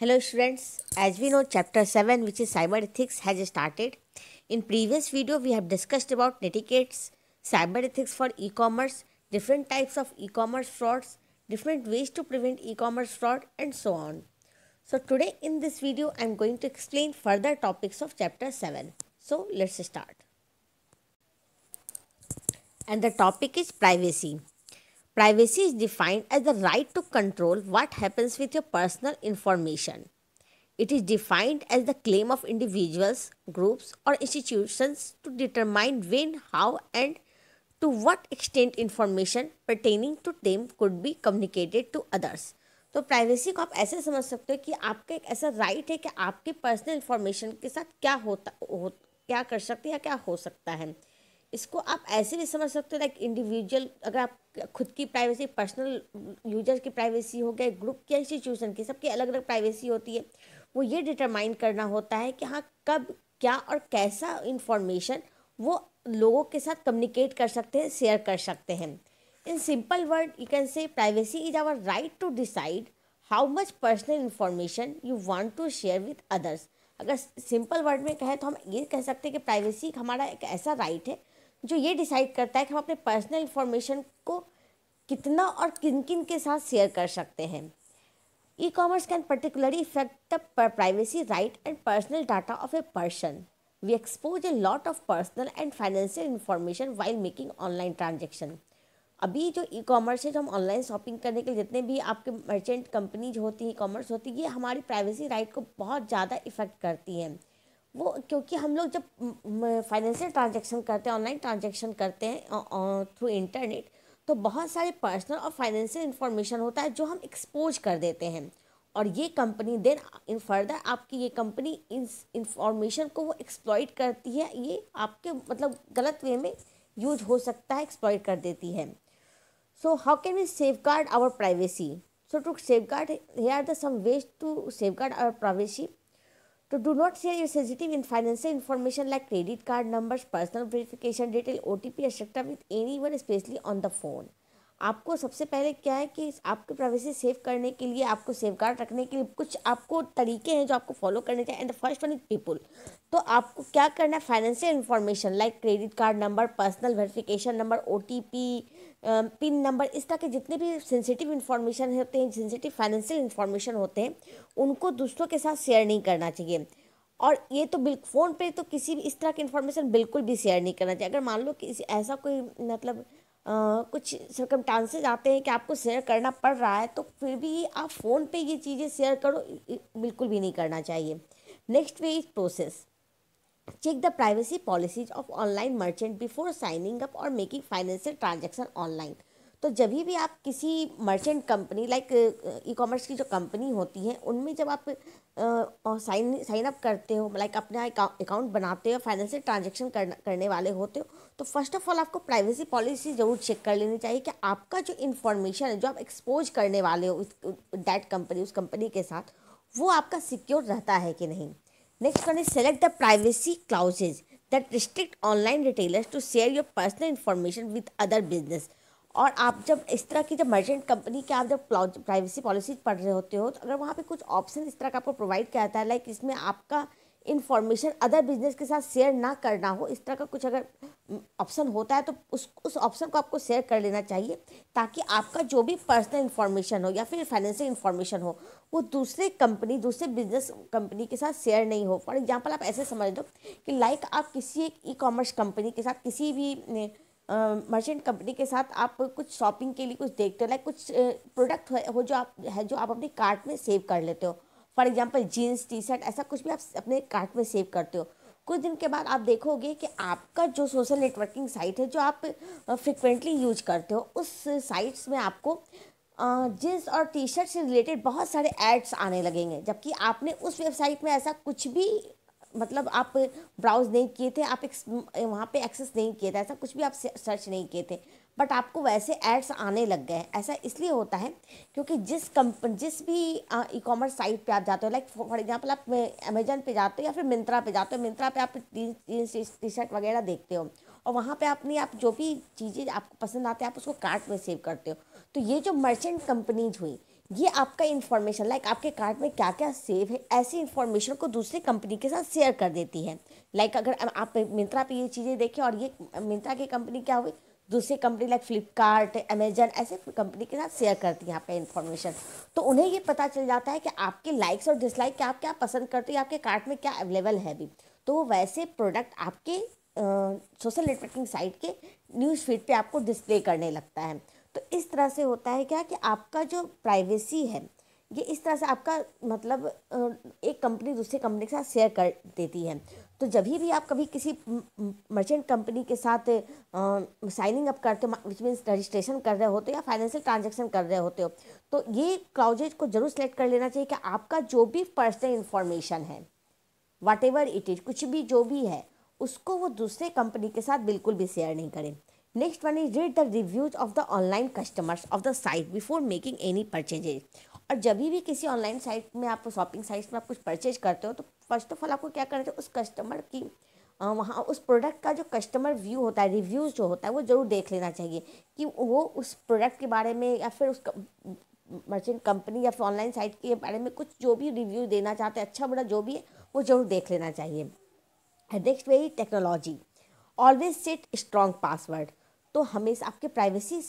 Hello students, as we know chapter 7 which is Cyber Ethics, has started. In previous video we have discussed about netiquettes, Ethics for e-commerce, different types of e-commerce frauds, different ways to prevent e-commerce fraud and so on. So today in this video I am going to explain further topics of chapter 7. So let's start. And the topic is privacy. Privacy is defined as the right to control what happens with your personal information. It is defined as the claim of individuals, groups, or institutions to determine when, how, and to what extent information pertaining to them could be communicated to others. तो privacy को आप ऐसे समझ सकते हो कि आपका एक ऐसा राइट है कि आपकी पर्सनल इन्फॉर्मेशन के साथ क्या होता हो, क्या कर सकते हैं या क्या हो सकता है इसको आप ऐसे भी समझ सकते हो लाइक इंडिविजुअल अगर आप खुद की प्राइवेसी पर्सनल यूजर की प्राइवेसी हो गया ग्रुप की इंस्टीट्यूशन की सबकी अलग अलग प्राइवेसी होती है वो ये डिटरमाइन करना होता है कि हाँ कब क्या और कैसा इंफॉर्मेशन वो लोगों के साथ कम्युनिकेट कर सकते हैं शेयर कर सकते हैं in simple word you can say privacy is our right to decide how much personal information you want to share with others अगर सिंपल वर्ड में कहें तो हम ये कह सकते हैं कि प्राइवेसी हमारा एक ऐसा राइट है जो ये डिसाइड करता है कि हम अपने पर्सनल इन्फॉर्मेशन को कितना और किन किन के साथ शेयर कर सकते हैं e commerce can particularly affect the privacy right and personal data of a person we expose a lot of personal and financial information while making online transaction अभी जो ई कॉमर्स है जो हम ऑनलाइन शॉपिंग करने के लिए जितने भी आपके मर्चेंट कंपनीज होती हैं ई कॉमर्स होती है ये हमारी प्राइवेसी राइट को बहुत ज़्यादा इफ़ेक्ट करती हैं वो क्योंकि हम लोग जब फाइनेंशियल ट्रांजेक्शन करते हैं ऑनलाइन ट्रांजेक्शन करते हैं थ्रू इंटरनेट तो बहुत सारे पर्सनल और फाइनेंशियल इंफॉर्मेशन होता है जो हम एक्सपोज कर देते हैं और ये कंपनी देन इन फर्दर आपकी ये कंपनी इन इंफॉर्मेशन को वो एक्सप्लॉइट करती है ये आपके मतलब गलत वे में यूज हो सकता है एक्सप्लॉइट कर देती है so how can we safeguard our privacy so to safeguard here are the some ways to safeguard our privacy to do not share your sensitive and financial information like credit card numbers, personal verification detail, OTP etc. with anyone especially on the phone. आपको सबसे पहले क्या है कि आपकी privacy save करने के लिए आपको सेफ रखने के लिए कुछ आपको तरीके हैं जो आपको फॉलो करने चाहिए and the first one is people तो आपको क्या करना है financial information like credit card number personal verification number or PIN number इस तरह के जितने भी सेंसिटिव इन्फॉर्मेशन होते हैं सेंसिटिव फाइनेंशियल इन्फॉर्मेशन होते हैं उनको दूसरों के साथ शेयर नहीं करना चाहिए और ये तो बिल फ़ोन पे तो किसी भी इस तरह की इन्फॉर्मेशन बिल्कुल भी शेयर नहीं करना चाहिए अगर मान लो कि ऐसा कोई मतलब कुछ सरकम टांसेज आते हैं कि आपको शेयर करना पड़ रहा है तो फिर भी आप फ़ोन पे ये चीज़ें शेयर करो बिल्कुल भी नहीं करना चाहिए next way is process check the privacy policies of online merchant before signing up और मेकिंग फाइनेंशियल ट्रांजेक्शन ऑनलाइन तो जब भी आप किसी merchant company like e commerce की जो कंपनी होती है उनमें जब आप साइन साइन अप करते हो लाइक अपना अकाउंट बनाते हो फाइनेंशियल ट्रांजेक्शन कर करने वाले होते हो तो फर्स्ट ऑफ ऑल आपको प्राइवेसी पॉलिसी ज़रूर चेक कर लेनी चाहिए कि आपका जो इन्फॉर्मेशन है जो आप एक्सपोज करने वाले हो उस डैट कंपनी उस कंपनी के साथ वो आपका सिक्योर रहता है कि नहीं next one is select the privacy clauses that restrict online retailers to share your personal information with other business और आप जब इस तरह की जब मर्चेंट कंपनी के आप जब प्राइवेसी पॉलिसी पढ़ रहे होते हो तो अगर वहाँ पे कुछ ऑप्शन इस तरह का आपको प्रोवाइड किया जाता है लाइक इसमें आपका इन्फॉर्मेशन अदर बिजनेस के साथ शेयर ना करना हो इस तरह का कुछ अगर ऑप्शन हम्म, होता है तो उस उस ऑप्शन को आपको शेयर कर लेना चाहिए ताकि आपका जो भी पर्सनल इन्फॉर्मेशन हो या फिर फाइनेंशियल इन्फॉर्मेशन हो वो दूसरे कंपनी दूसरे बिजनेस कंपनी के साथ शेयर नहीं हो फॉर एग्जांपल आप ऐसे समझ लो कि लाइक आप किसी एक ई कॉमर्स कंपनी के साथ किसी भी मर्चेंट कंपनी के साथ आप कुछ शॉपिंग के लिए कुछ देखते हो लाइक कुछ प्रोडक्ट हो जो आप है जो आप अपने कार्ट में सेव कर लेते हो for example jeans T shirt ऐसा कुछ भी आप अपने कार्ट में सेव करते हो कुछ दिन के बाद आप देखोगे कि आपका जो सोशल नेटवर्किंग साइट है जो आप फ्रिक्वेंटली यूज करते हो उस साइट्स में आपको जीन्स और टी शर्ट से रिलेटेड बहुत सारे एड्स आने लगेंगे जबकि आपने उस वेबसाइट में ऐसा कुछ भी मतलब आप ब्राउज़ नहीं किए थे आप वहाँ पे एक्सेस नहीं किए थे ऐसा कुछ भी आप सर्च नहीं किए थे बट आपको वैसे एड्स आने लग गए ऐसा इसलिए होता है क्योंकि जिस कंप जिस भी ई कॉमर्स साइट पे आप जाते हो लाइक फॉर एग्जांपल आप अमेजन पे जाते हो या फिर मिंत्रा पे जाते हो मिंत्रा पे आप टी शर्ट वगैरह देखते हो और वहाँ पे अपनी आप जो भी चीज़ें आपको पसंद आते हैं आप उसको कार्ट में सेव करते हो तो ये जो मर्चेंट कंपनीज हुई ये आपका इन्फॉर्मेशन लाइक आपके कार्ड में क्या क्या सेव है ऐसी इन्फॉर्मेशन को दूसरी कंपनी के साथ शेयर कर देती है लाइक अगर आप मिंत्रा पे ये चीज़ें देखें और ये मिंत्रा की कंपनी क्या हुई दूसरी कंपनी लाइक फ्लिपकार्ट अमेजन ऐसे कंपनी के साथ शेयर करती है आपका इन्फॉर्मेशन तो उन्हें ये पता चल जाता है कि आपके लाइक्स और डिसलाइक क्या आप क्या पसंद करते हैं आपके कार्ट में क्या अवेलेबल है अभी तो वैसे प्रोडक्ट आपके सोशल नेटवर्किंग साइट के न्यूज़ फीड पे आपको डिस्प्ले करने लगता है तो इस तरह से होता है क्या कि आपका जो प्राइवेसी है ये इस तरह से आपका मतलब एक कंपनी दूसरी कंपनी के साथ शेयर कर देती है तो जब भी आप कभी किसी मर्चेंट कंपनी के साथ साइनिंग अप करते हो विच मीन्स रजिस्ट्रेशन कर रहे होते हो या फाइनेंशियल ट्रांजेक्शन कर रहे होते हो तो ये क्लाउजेज को जरूर सेलेक्ट कर लेना चाहिए कि आपका जो भी पर्सनल इन्फॉर्मेशन है वाट एवर इट इज कुछ भी जो भी है उसको वो दूसरे कंपनी के साथ बिल्कुल भी शेयर नहीं करें next one is read the reviews of the online customers of the site before making any purchases और जब भी किसी ऑनलाइन साइट में आप शॉपिंग साइट में आप कुछ परचेज करते हो तो फर्स्ट ऑफ ऑल आपको क्या करना चाहिए उस कस्टमर की वहाँ उस प्रोडक्ट का जो कस्टमर व्यू होता है रिव्यूज़ जो होता है वो ज़रूर देख लेना चाहिए कि वो उस प्रोडक्ट के बारे में या फिर उस मर्चेंट कंपनी या फिर ऑनलाइन साइट के बारे में कुछ जो भी रिव्यू देना चाहते हैं अच्छा बुरा जो भी है वो ज़रूर देख लेना चाहिए next way technology always set strong password तो हमेशा आपके प्राइवेसी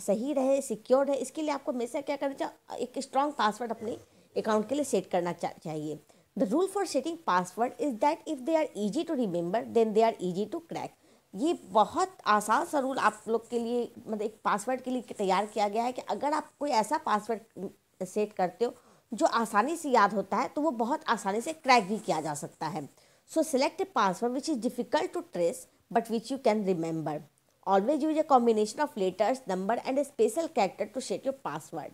सही रहे सिक्योर रहे इसके लिए आपको हमेशा क्या करना चाहिए एक स्ट्रॉन्ग पासवर्ड अपने अकाउंट के लिए सेट करना चाहिए the rule for setting password is that if they are easy to remember then they are easy to crack ये बहुत आसान सा रूल आप लोग के लिए मतलब एक पासवर्ड के लिए तैयार किया गया है कि अगर आप कोई ऐसा पासवर्ड सेट करते हो जो आसानी से याद होता है तो वो बहुत आसानी से क्रैक भी किया जा सकता है so select a password which is difficult to trace but which you can remember always use a combination of letters number and a special character to set your password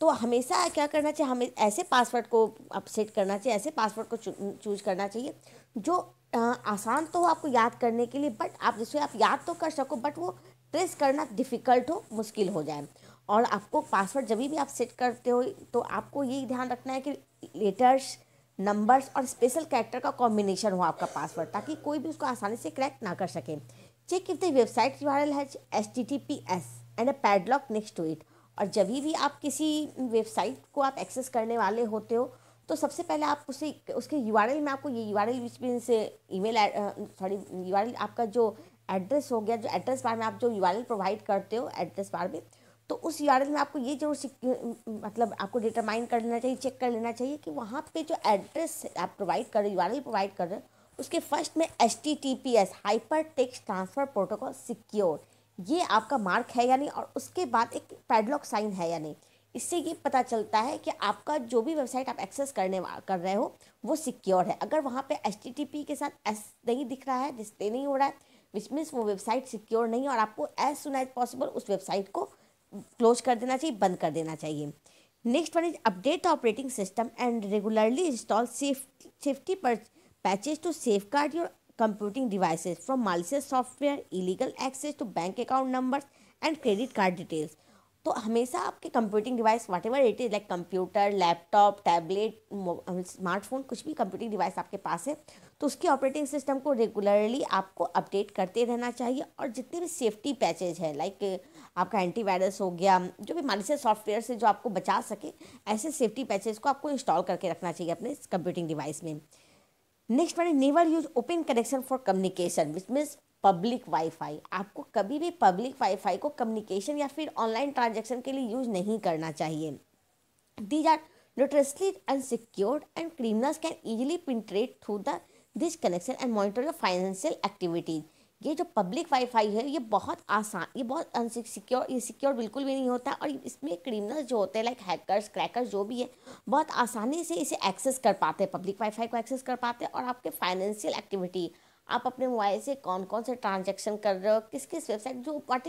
तो हमेशा क्या करना चाहिए हमें ऐसे पासवर्ड को आप सेट करना चाहिए ऐसे पासवर्ड को चूज करना चाहिए जो आ, आसान तो हो आपको याद करने के लिए बट आप जिससे आप याद तो कर सको बट वो ट्रेस करना डिफ़िकल्ट हो मुश्किल हो जाए और आपको पासवर्ड जब भी आप सेट करते हो तो आपको ये ध्यान रखना है कि लेटर्स नंबर्स और स्पेशल कैरेक्टर का कॉम्बिनेशन हो आपका पासवर्ड ताकि कोई भी उसको आसानी से क्रैक ना कर सके check website check has the T T P S and a padlock next to it और जब भी आप किसी वेबसाइट को आप एक्सेस करने वाले होते हो तो सबसे पहले आप उसे उसके यू आर एल में आपको ये यू आर एल बीच से mail sorry U R L आपका जो एड्रेस हो गया जो एड्रेस बार में आप जो यू आर एल प्रोवाइड करते हो एड्रेस बार में तो उस यू आर एल में आपको ये जो uh, मतलब आपको डिटरमाइन कर लेना चाहिए चेक कर लेना चाहिए कि वहाँ पे जो एड्रेस आप प्रोवाइड कर रहे हो यू प्रोवाइड कर रहे हो उसके फर्स्ट में H T T P S hyper text transfer protocol secure ये आपका मार्क है या नहीं और उसके बाद एक पैडलॉक साइन है या नहीं इससे ये पता चलता है कि आपका जो भी वेबसाइट आप एक्सेस करने कर रहे हो वो सिक्योर है अगर वहाँ पे एच टी टी पी के साथ एस नहीं दिख रहा है डिस्प्ले नहीं हो रहा है विच मीन्स वो वेबसाइट सिक्योर नहीं है और आपको एज सुन एज पॉसिबल उस वेबसाइट को क्लोज कर देना चाहिए बंद कर देना चाहिए next one is update operating system and regularly install safety पर patches to safeguard your computing devices from malicious software, illegal access to bank account numbers and credit card details. तो हमेशा आपके computing device whatever it is like computer laptop tablet smartphone कुछ भी computing device आपके पास है तो उसके ऑपरेटिंग सिस्टम को रेगुलरली आपको अपडेट करते रहना चाहिए और जितने भी सेफ्टी पैचेज है लाइक आपका एंटीवायरस हो गया जो भी मालिशियस सॉफ्टवेयर से जो आपको बचा सके ऐसे सेफ्टी पैचेज को आपको इंस्टॉल करके रखना चाहिए अपने कंप्यूटिंग डिवाइस में next one never use open connection for communication which means public wifi आपको कभी भी पब्लिक वाईफाई को कम्युनिकेशन या फिर ऑनलाइन ट्रांजेक्शन के लिए यूज नहीं करना चाहिए these are notoriously unsecured and criminals can easily penetrate through the this connection and monitor your financial activities ये जो पब्लिक वाईफाई है ये बहुत आसान ये बहुत अनसिक्योर ये सिक्योर बिल्कुल भी नहीं होता और इसमें क्रिमिनल्स जो होते हैं लाइक हैकर्स क्रैकर्स जो भी है बहुत आसानी से इसे एक्सेस कर पाते हैं पब्लिक वाईफाई को एक्सेस कर पाते हैं और आपके फाइनेंशियल एक्टिविटी आप अपने मोबाइल से कौन कौन से ट्रांजेक्शन कर रहे हो किस किस वेबसाइट जो वट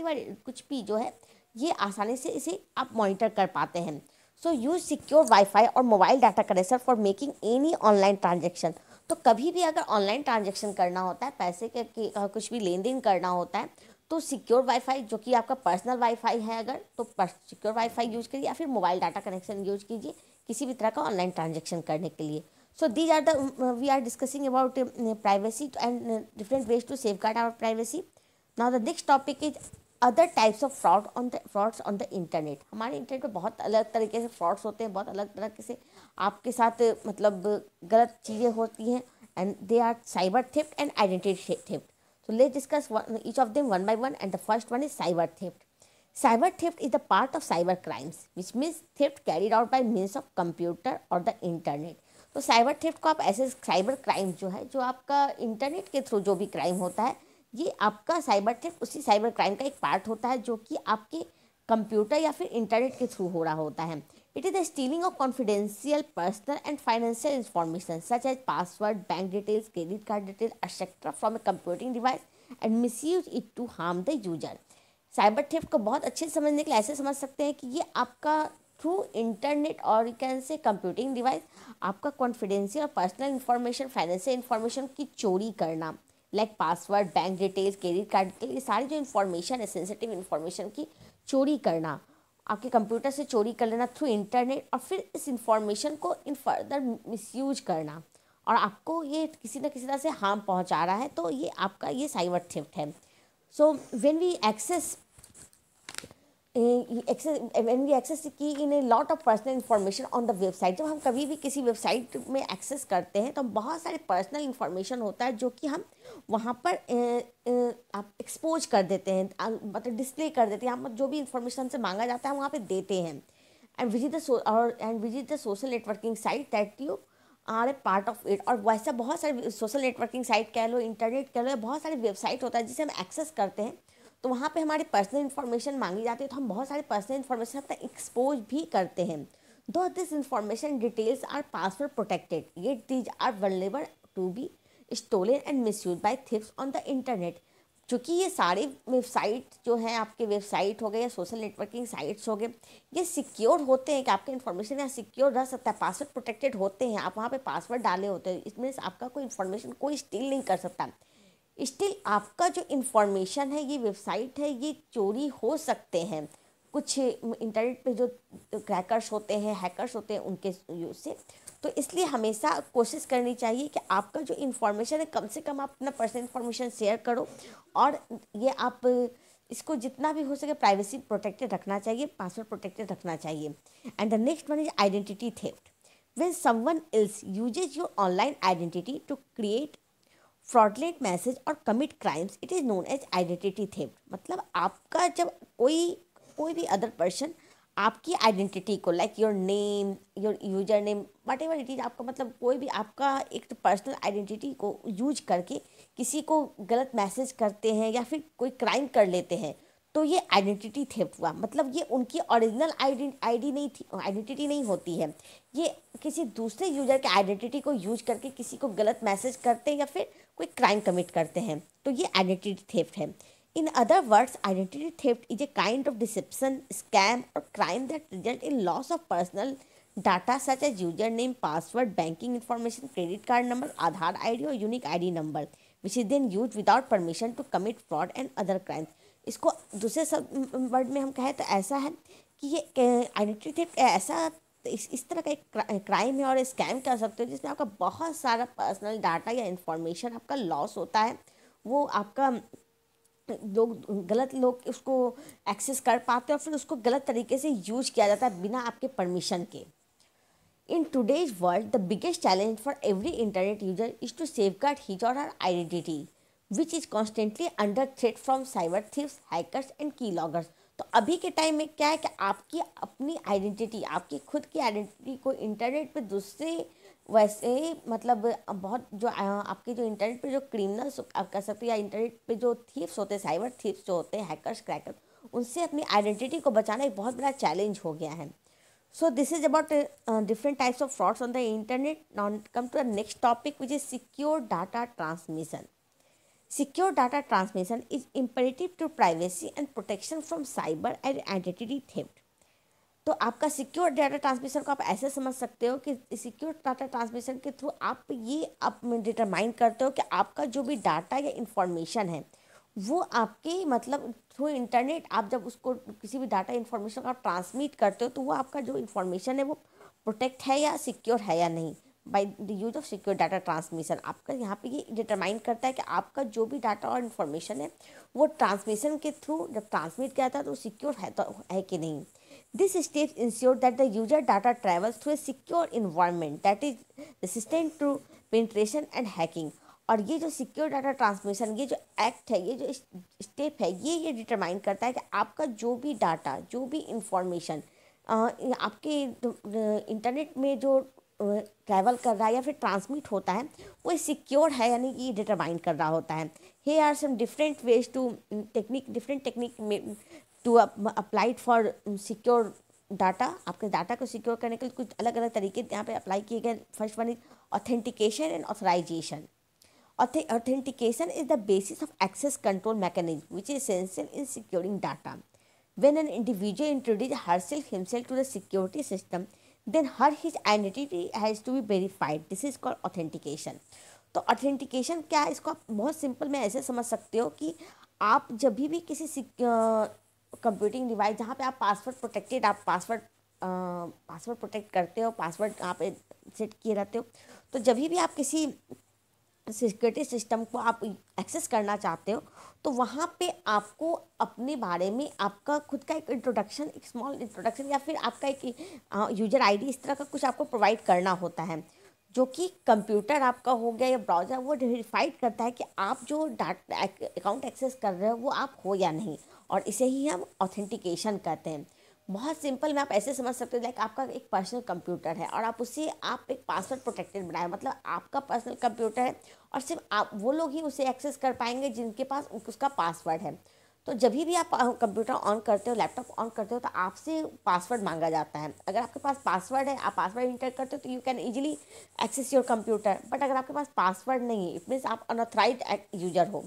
कुछ भी जो है ये आसानी से इसे आप मॉनिटर कर पाते हैं सो यूज सिक्योर वाईफाई और mobile data connection for making any online transaction तो कभी भी अगर ऑनलाइन ट्रांजेक्शन करना होता है पैसे के, के कुछ भी लेन देन करना होता है तो सिक्योर वाईफाई जो कि आपका पर्सनल वाईफाई है अगर तो सिक्योर वाईफाई यूज करिए या फिर मोबाइल डाटा कनेक्शन यूज कीजिए किसी भी तरह का ऑनलाइन ट्रांजेक्शन करने के लिए so these are the we are discussing about privacy and different ways to safeguard our privacy now the next topic is other types of fraud on the frauds on the internet हमारे internet पे बहुत अलग तरीके से frauds होते हैं बहुत अलग तरीके से आपके साथ मतलब गलत चीज़ें होती हैं and they are cyber theft and identity theft so let discuss each of them one by one and the first one is cyber theft cyber theft is the part of cyber crimes which means theft carried out by means of computer और the internet तो cyber theft को आप ऐसे cyber crime जो है जो आपका internet के थ्रू जो भी क्राइम होता है ये आपका साइबर थेफ्ट उसी साइबर क्राइम का एक पार्ट होता है जो कि आपके कंप्यूटर या फिर इंटरनेट के थ्रू हो रहा होता है it is the stealing of confidential personal and financial information such as password bank details credit card detail etcetera from a computing device and misuse it to harm the user cyber theft को बहुत अच्छे से समझने के लिए ऐसे समझ सकते हैं कि ये आपका थ्रू इंटरनेट और कैन से कंप्यूटिंग डिवाइस आपका कॉन्फिडेंशियल और पर्सनल इन्फॉर्मेशन फाइनेंशियल इन्फॉर्मेशन की चोरी करना like password bank details credit card detail ये सारी जो इन्फॉर्मेशन है सेंसिटिव इन्फॉर्मेशन की चोरी करना आपके कंप्यूटर से चोरी कर लेना थ्रू इंटरनेट और फिर इस इंफॉर्मेशन को इन फर्दर मिसयूज करना और आपको ये किसी न किसी तरह से हार्म पहुंचा रहा है तो ये आपका ये साइबर थिफ्ट है so when we access an we access key in a lot of personal information on the website जब हम कभी भी किसी वेबसाइट में एक्सेस करते हैं तो बहुत सारे पर्सनल इन्फॉर्मेशन होता है जो कि हम वहाँ पर आप एक्सपोज कर देते हैं अं, मतलब डिस्प्ले कर देते हैं हम जो भी इंफॉर्मेशन हमसे मांगा जाता है वहाँ पर देते हैं एंड विजिट द और and visit the social networking site that you are a part of it और वैसा बहुत सारे सोशल नेटवर्किंग साइट कह लो इंटरनेट कह लो बहुत सारे वेबसाइट होता है जिसे हम एक्सेस करते हैं तो वहाँ पे हमारी पर्सनल इन्फॉर्मेशन मांगी जाती है तो हम बहुत सारे पर्सनल इन्फॉर्मेशन अपना एक्सपोज भी करते हैं though this information details are password protected ये these are vulnerable to be stolen and misuse by thieves on the internet चूँकि ये सारे वेबसाइट जो हैं आपके वेबसाइट हो गए या सोशल नेटवर्किंग साइट्स हो गए ये सिक्योर होते हैं कि आपके इन्फॉर्मेशन यहाँ सिक्योर रह सकता है पासवर्ड प्रोटेक्टेड होते हैं आप वहाँ पे पासवर्ड डाले होते हैं इसमें आपका कोई इन्फॉर्मेशन कोई स्टील नहीं कर सकता स्टिल आपका जो इन्फॉर्मेशन है ये वेबसाइट है ये चोरी हो सकते हैं कुछ इंटरनेट पे जो क्रैकर्स होते हैं हैकर्स होते हैं उनके यूज से तो इसलिए हमेशा कोशिश करनी चाहिए कि आपका जो इन्फॉर्मेशन है कम से कम आप अपना पर्सनल इन्फॉर्मेशन शेयर करो और ये आप इसको जितना भी हो सके प्राइवेसी प्रोटेक्टेड रखना चाहिए पासवर्ड प्रोटेक्टेड रखना चाहिए and the next one is identity theft when someone else uses your online identity to create fraudulent message और commit crimes it is known as identity theft मतलब आपका जब कोई कोई भी अदर पर्सन आपकी आइडेंटिटी को like your name your user name whatever it is आपका मतलब कोई भी आपका एक पर्सनल तो आइडेंटिटी को यूज करके किसी को गलत मैसेज करते हैं या फिर कोई क्राइम कर लेते हैं तो ये आइडेंटिटी थेप्ट हुआ मतलब ये उनकी ओरिजिनल आईडी नहीं थी आइडेंटिटी नहीं होती है ये किसी दूसरे यूजर के आइडेंटिटी को यूज करके किसी को गलत मैसेज करते हैं या फिर कोई क्राइम कमिट करते हैं तो ये आइडेंटिटी थेप्ट है in other words identity theft is a kind of deception scam और crime that result in loss of personal data such as user name password banking information credit card number Aadhaar ID और unique ID number which is then use without permission to commit fraud and other crimes इसको दूसरे सब word में हम कहें तो ऐसा है कि ये आइडेंटिटी थे ऐसा इस इस तरह का एक क्राइम है और स्कैम कह सकते हो जिसमें आपका बहुत सारा पर्सनल डाटा या इंफॉर्मेशन आपका लॉस होता है वो आपका लोग गलत लोग उसको एक्सेस कर पाते हैं और फिर उसको गलत तरीके से यूज किया जाता है बिना आपके परमिशन के in today's world the biggest challenge for every internet user is to safeguard his और her identity which is constantly under threat from cyber thieves hackers and keyloggers तो अभी के टाइम में क्या है कि आपकी अपनी आइडेंटिटी आपकी खुद की आइडेंटिटी को इंटरनेट पे दूसरे वैसे मतलब बहुत जो आपके जो इंटरनेट पे जो क्रिमिनल्स आप कह सकते हो या इंटरनेट पे जो थीप्स होते हैं साइबर थीप्स जो होते हैं हैकर्स क्रैकर उनसे अपनी आइडेंटिटी को बचाना एक बहुत बड़ा चैलेंज हो गया है so this is about different types of frauds on the internet now come to the next topic which is secure data transmission Secure data transmission is imperative to privacy and protection from cyber and identity theft. तो आपका secure data transmission को आप ऐसे समझ सकते हो कि secure data transmission के थ्रू आप ये आप डिटरमाइन करते हो कि आपका जो भी डाटा या इन्फॉर्मेशन है वो आपके मतलब थ्रू इंटरनेट आप जब उसको किसी भी डाटा इन्फॉर्मेशन को आप ट्रांसमिट करते हो तो वो आपका जो इन्फॉर्मेशन है वो प्रोटेक्ट है या सिक्योर है या नहीं by the use of secure data transmission आपका यहाँ पे ये डिटरमाइन करता है कि आपका जो भी डाटा और इन्फॉर्मेशन है वो ट्रांसमिशन के थ्रू जब ट्रांसमिट किया जाता है तो सिक्योर है तो है कि नहीं this step ensure that the user data travels through a secure environment that is resistant to penetration and hacking और ये जो सिक्योर डाटा ट्रांसमिशन ये जो एक्ट है ये जो स्टेप है ये ये डिटरमाइन करता है कि आपका जो भी डाटा जो भी इंफॉर्मेशन आपके इंटरनेट में जो ट्रैवल कर रहा है या फिर ट्रांसमिट होता है वो सिक्योर है यानी कि डिटरमाइन कर रहा होता है here are some different ways to technique different technique to applied for secure data आपके डाटा को सिक्योर करने के लिए कुछ अलग अलग तरीके यहाँ पे अप्लाई किए गए first one is authentication and authorization authentication is the basis of access control mechanism which is is in securing data when an individual introduce herself himself to the security system then her his identity has to be verified this is call authentication तो authentication क्या है इसको आप बहुत simple में ऐसे समझ सकते हो कि आप जब भी किसी कंप्यूटिंग डिवाइस जहाँ पे आप पासवर्ड प्रोटेक्टेड आप पासवर्ड पासवर्ड प्रोटेक्ट करते हो पासवर्ड आप सेट किए रहते हो तो जब भी आप किसी सिक्योरिटी सिस्टम को आप एक्सेस करना चाहते हो तो वहाँ पे आपको अपने बारे में आपका खुद का एक इंट्रोडक्शन एक स्मॉल इंट्रोडक्शन या फिर आपका एक यूजर आईडी इस तरह का कुछ आपको प्रोवाइड करना होता है जो कि कंप्यूटर आपका हो गया या ब्राउज़र वो वेरीफाइड करता है कि आप जो डाटा अकाउंट एक्सेस कर रहे हो वो आप हो या नहीं और इसे ही हम ऑथेंटिकेशन कहते हैं बहुत सिंपल में आप ऐसे समझ सकते हो लाइक आपका एक पर्सनल कंप्यूटर है और आप उसे आप एक पासवर्ड प्रोटेक्टेड बनाए मतलब आपका पर्सनल कंप्यूटर है और सिर्फ आप वो लोग ही उसे एक्सेस कर पाएंगे जिनके पास उसका पासवर्ड है तो जब भी आप कंप्यूटर ऑन करते हो लैपटॉप ऑन करते हो तो आपसे पासवर्ड मांगा जाता है अगर आपके पास पासवर्ड है आप पासवर्ड इंटर करते हो तो you can easily access your computer but अगर आपके पास पासवर्ड नहीं है इट मीन्स आप अनऑथराइज यूजर हो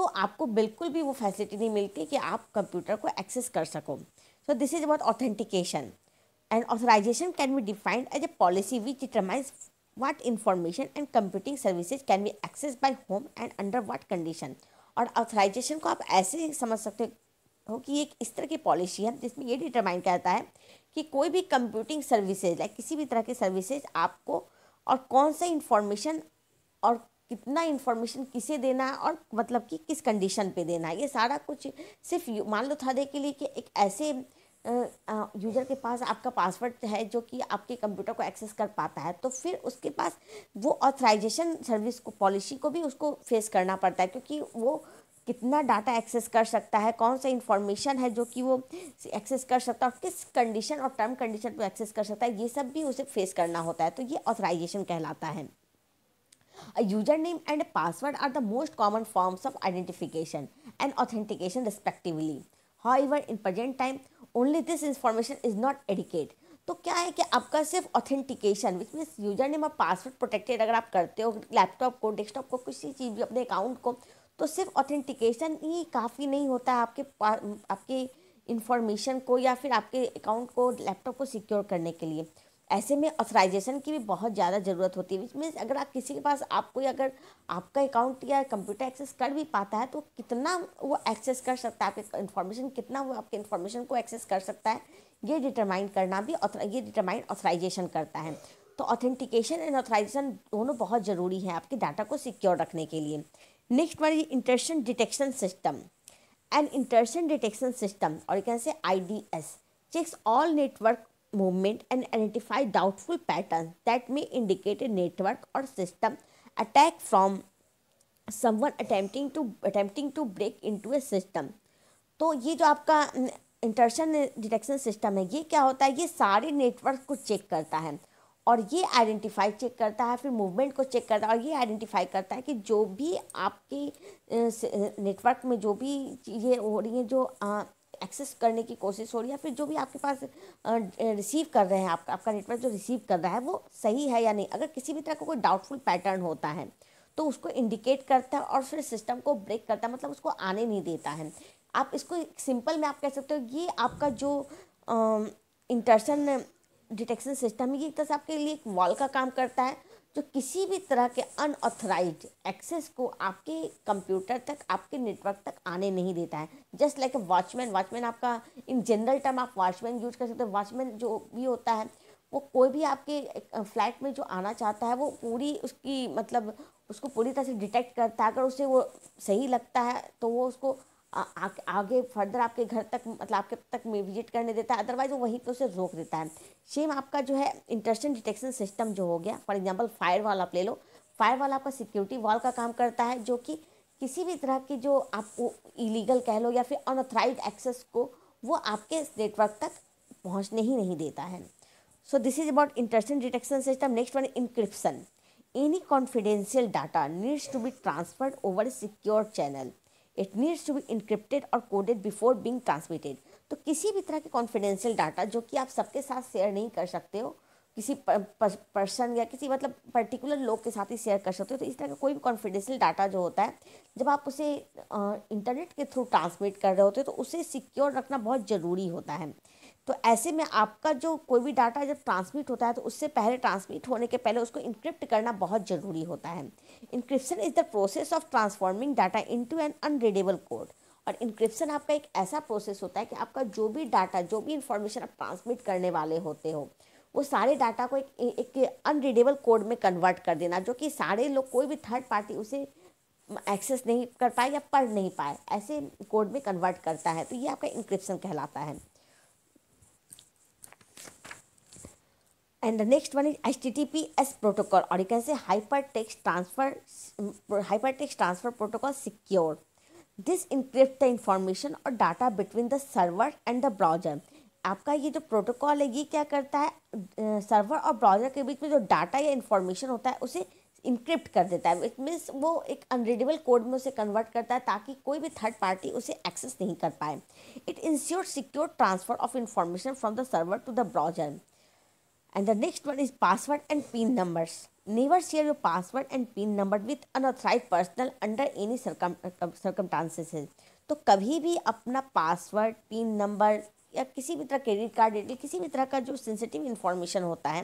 तो आपको बिल्कुल भी वो फैसिलिटी नहीं मिलती कि आप कंप्यूटर को एक्सेस कर सको so this is about authentication and authorization can be defined as a policy which determines what information and computing services can be access by whom and under what condition और authorization को आप ऐसे समझ सकते हो कि एक इस तरह की पॉलिसी है जिसमें ये डिटरमाइन करता है कि कोई भी कंप्यूटिंग सर्विसेज लाइक किसी भी तरह की सर्विसेज आपको और कौन सा इंफॉर्मेशन और कितना इन्फॉर्मेशन किसे देना है और मतलब कि किस कंडीशन पे देना है ये सारा कुछ सिर्फ मान लो था दे के लिए कि एक ऐसे यूजर के पास आपका पासवर्ड है जो कि आपके कंप्यूटर को एक्सेस कर पाता है तो फिर उसके पास वो ऑथराइजेशन सर्विस को पॉलिसी को भी उसको फेस करना पड़ता है क्योंकि वो कितना डाटा एक्सेस कर सकता है कौन सा इन्फॉर्मेशन है जो कि वो एक्सेस कर सकता है और किस कंडीशन और टर्म कंडीशन पर एक्सेस कर सकता है ये सब भी उसे फेस करना होता है तो ये ऑथराइजेशन कहलाता है A username and a password are the most common forms of identification and authentication respectively. However, in present time, only this information is not adequate. तो क्या है कि आपका सिर्फ authentication which means user name और password protected अगर आप करते हो लैपटॉप को डेस्कटॉप को किसी चीज़ भी अपने अकाउंट को तो सिर्फ ऑथेंटिकेशन ही काफ़ी नहीं होता है आपके आपके इंफॉर्मेशन को या फिर आपके अकाउंट को लैपटॉप को सिक्योर करने के लिए ऐसे में ऑथराइजेशन की भी बहुत ज़्यादा ज़रूरत होती है मीन्स अगर आप किसी के पास आप कोई अगर आपका अकाउंट या कंप्यूटर एक्सेस कर भी पाता है तो कितना वो एक्सेस कर सकता है आपके इन्फॉर्मेशन कितना वो आपके इन्फॉर्मेशन को एक्सेस कर सकता है ये डिटरमाइन करना भी ये डिटरमाइन ऑथराइजेशन करता है तो ऑथेंटिकेशन एंड ऑथराइजेशन दोनों बहुत ज़रूरी है आपके डाटा को सिक्योर रखने के लिए next one intrusion detection system and intrusion detection system और कैसे I D S checks all network movement and identify doubtful patterns that may indicate a network or system attack from someone attempting to attempting to break into a system तो ये जो आपका इंटरशन detection system है ये क्या होता है ये सारे नेटवर्क को चेक करता है और ये आइडेंटिफाई चेक करता है फिर मूवमेंट को चेक करता है और ये आइडेंटिफाई करता है कि जो भी आपके नेटवर्क में जो भी चीज़ें हो रही हैं जो एक्सेस करने की कोशिश हो रही है फिर जो भी आपके पास रिसीव कर रहे हैं आपका आपका नेटवर्क जो रिसीव कर रहा है वो सही है या नहीं अगर किसी भी तरह का को कोई डाउटफुल पैटर्न होता है तो उसको इंडिकेट करता है और फिर सिस्टम को ब्रेक करता है मतलब उसको आने नहीं देता है आप इसको सिंपल में आप कह सकते हो ये आपका जो इंटरसन डिटेक्शन सिस्टम है ये एक तरह से आपके लिए एक वॉल का काम करता है जो तो किसी भी तरह के अनऑथराइज एक्सेस को आपके कंप्यूटर तक आपके नेटवर्क तक आने नहीं देता है just like a watchman watchman आपका इन जनरल टर्म आप वॉचमैन यूज कर सकते हो वॉचमैन जो भी होता है वो कोई भी आपके फ्लैट में जो आना चाहता है वो पूरी उसकी मतलब उसको पूरी तरह से डिटेक्ट करता है अगर उसे वो सही लगता है तो वो उसको आ, आ, आगे फर्दर आपके घर तक मतलब आपके तक में विजिट करने देता है अदरवाइज वो वहीं पर उसे रोक देता है सेम आपका जो है इंटरसन डिटेक्शन सिस्टम जो हो गया फॉर एग्जाम्पल फायर वाल आप ले लो फायर वाल आपका सिक्योरिटी वाल का काम करता है जो कि किसी भी तरह की जो आपको इलीगल कह लो या फिर अनऑथराइज एक्सेस को वो आपके नेटवर्क तक पहुँचने ही नहीं देता है so this is about intrusion detection system next one encryption any confidential data needs to be transferred over secure channel it needs to be encrypted और कोडेड बिफोर बींग ट्रांसमिटेड तो किसी भी तरह के कॉन्फिडेंशियल डाटा जो कि आप सबके साथ शेयर नहीं कर सकते हो किसी पर्सन या किसी मतलब पर्टिकुलर लोग के साथ ही शेयर कर सकते हो तो इस तरह का कोई भी कॉन्फिडेंशियल डाटा जो होता है जब आप उसे इंटरनेट के थ्रू ट्रांसमिट कर रहे होते हो तो उसे सिक्योर रखना बहुत ज़रूरी होता है तो ऐसे में आपका जो कोई भी डाटा जब ट्रांसमिट होता है तो उससे पहले ट्रांसमिट होने के पहले उसको इंक्रिप्ट करना बहुत ज़रूरी होता है encryption is the process of transforming data to an unreadable code और इंक्रिप्शन आपका एक ऐसा प्रोसेस होता है कि आपका जो भी डाटा जो भी इंफॉर्मेशन आप ट्रांसमिट करने वाले होते हो वो सारे डाटा को एक एक अनरीडेबल कोड में कन्वर्ट कर देना जो कि सारे लोग कोई भी थर्ड पार्टी उसे एक्सेस नहीं कर पाए या पढ़ नहीं पाए ऐसे कोड में कन्वर्ट करता है तो ये आपका इंक्रिप्शन कहलाता है and the next one is https protocol or you can say hypertext transfer mm, hypertext transfer protocol secure this encrypt the information or data between the server and the browser आपका ये जो protocol है ये क्या करता है server और browser के बीच में जो डाटा या इन्फॉर्मेशन होता है उसे इंक्रिप्ट कर देता है इट मीन्स वो एक अनरीडेबल कोड में उसे कन्वर्ट करता है ताकि कोई भी थर्ड पार्टी उसे एक्सेस नहीं कर पाए it ensure secure transfer of information from the server to the browser And the next one is password and PIN numbers. Never share your password and PIN number with unauthorized personal under any circum uh, circumstances. तो कभी भी अपना password pin number या किसी भी तरह credit card detail किसी भी तरह का जो सेंसिटिव इन्फॉर्मेशन होता है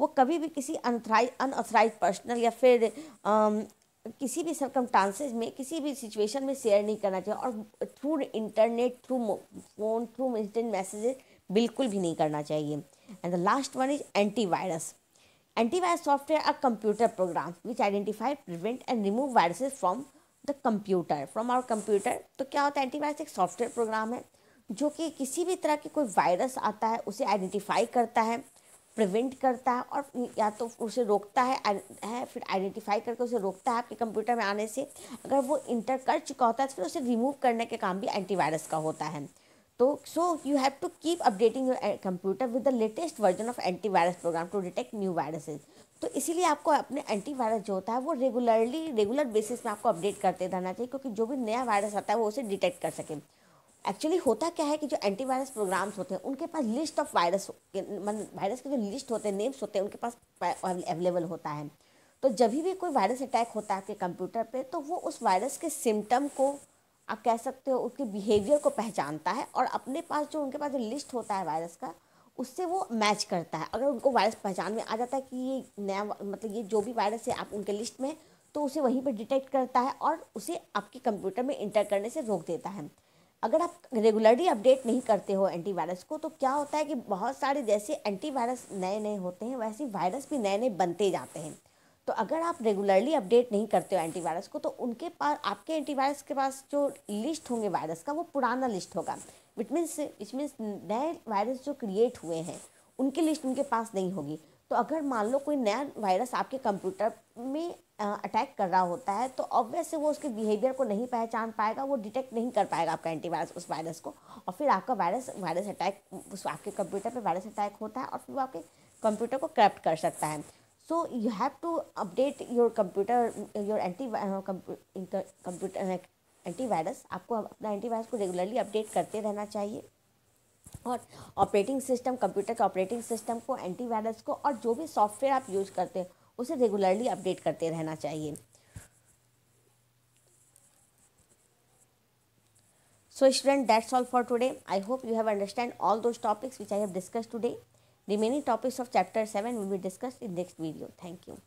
वो कभी भी किसी अनथराइज अनऑथराइज पर्सनल या फिर आम, um, किसी भी सर्कमटांसेज में किसी भी सिचुएशन में शेयर नहीं करना चाहिए और through internet through phone through instant messages बिल्कुल भी नहीं करना चाहिए and the last one is antivirus Antivirus software are computer program which identify prevent and remove viruses from the computer from our computer तो क्या होता है एंटीवायरस एक सॉफ्टवेयर प्रोग्राम है जो कि किसी भी तरह के कोई वायरस आता है उसे आइडेंटिफाई करता है प्रिवेंट करता है और या तो उसे रोकता है है फिर आइडेंटिफाई करके उसे रोकता है आपके कंप्यूटर में आने से अगर वो इंटर कर चुका होता है तो फिर उसे रिमूव करने के काम भी एंटीवायरस का होता है तो you have to keep updating your computer with the latest version of antivirus program to detect new viruses तो इसीलिए आपको अपने एंटीवायरस जो होता है वो रेगुलरली रेगुलर बेसिस में आपको अपडेट करते रहना चाहिए क्योंकि जो भी नया वायरस आता है वो उसे डिटेक्ट कर सके एक्चुअली होता क्या है कि जो एंटीवायरस प्रोग्राम्स होते हैं उनके पास लिस्ट ऑफ वायरस मतलब वायरस के जो लिस्ट होते हैं नेम्स होते हैं उनके पास अवेलेबल होता है तो जब भी कोई वायरस अटैक होता है आपके कंप्यूटर पे तो वो उस वायरस के सिम्टम को आप कह सकते हो उसके बिहेवियर को पहचानता है और अपने पास जो उनके पास जो लिस्ट होता है वायरस का उससे वो मैच करता है अगर उनको वायरस पहचान में आ जाता है कि ये नया मतलब ये जो भी वायरस है आप उनके लिस्ट में तो उसे वहीं पर डिटेक्ट करता है और उसे आपके कंप्यूटर में इंटर करने से रोक देता है अगर आप रेगुलरली अपडेट नहीं करते हो एंटीवायरस को तो क्या होता है कि बहुत सारे जैसे एंटीवायरस नए नए होते हैं वैसे वायरस भी नए नए बनते जाते हैं तो अगर आप रेगुलरली अपडेट नहीं करते हो एंटीवायरस को तो उनके पास आपके एंटीवायरस के पास जो लिस्ट होंगे वायरस का वो पुराना लिस्ट होगा विट मीन्स विच मीन्स नए वायरस जो क्रिएट हुए हैं उनकी लिस्ट उनके पास नहीं होगी तो अगर मान लो कोई नया वायरस आपके कंप्यूटर में अटैक कर रहा होता है तो ऑब्वियसली वो उसके बिहेवियर को नहीं पहचान पाएगा वो डिटेक्ट नहीं कर पाएगा आपका एंटीवायरस उस वायरस को और फिर आपका वायरस वायरस अटैक उस आपके कंप्यूटर पे वायरस अटैक होता है और फिर वो आपके कंप्यूटर को करप्ट कर सकता है so you have to update your computer your anti computer virus आपको अपना एंटी वायरस को रेगुलरली अपडेट करते रहना चाहिए और ऑपरेटिंग सिस्टम कंप्यूटर के ऑपरेटिंग सिस्टम को एंटी वायरस को और जो भी सॉफ्टवेयर आप यूज़ करते हैं उसे रेगुलरली अपडेट करते रहना चाहिए so student that's all for today I hope you have understand all those topics which I have discuss today The Remaining topics of chapter 7 will be discussed in next video. Thank you.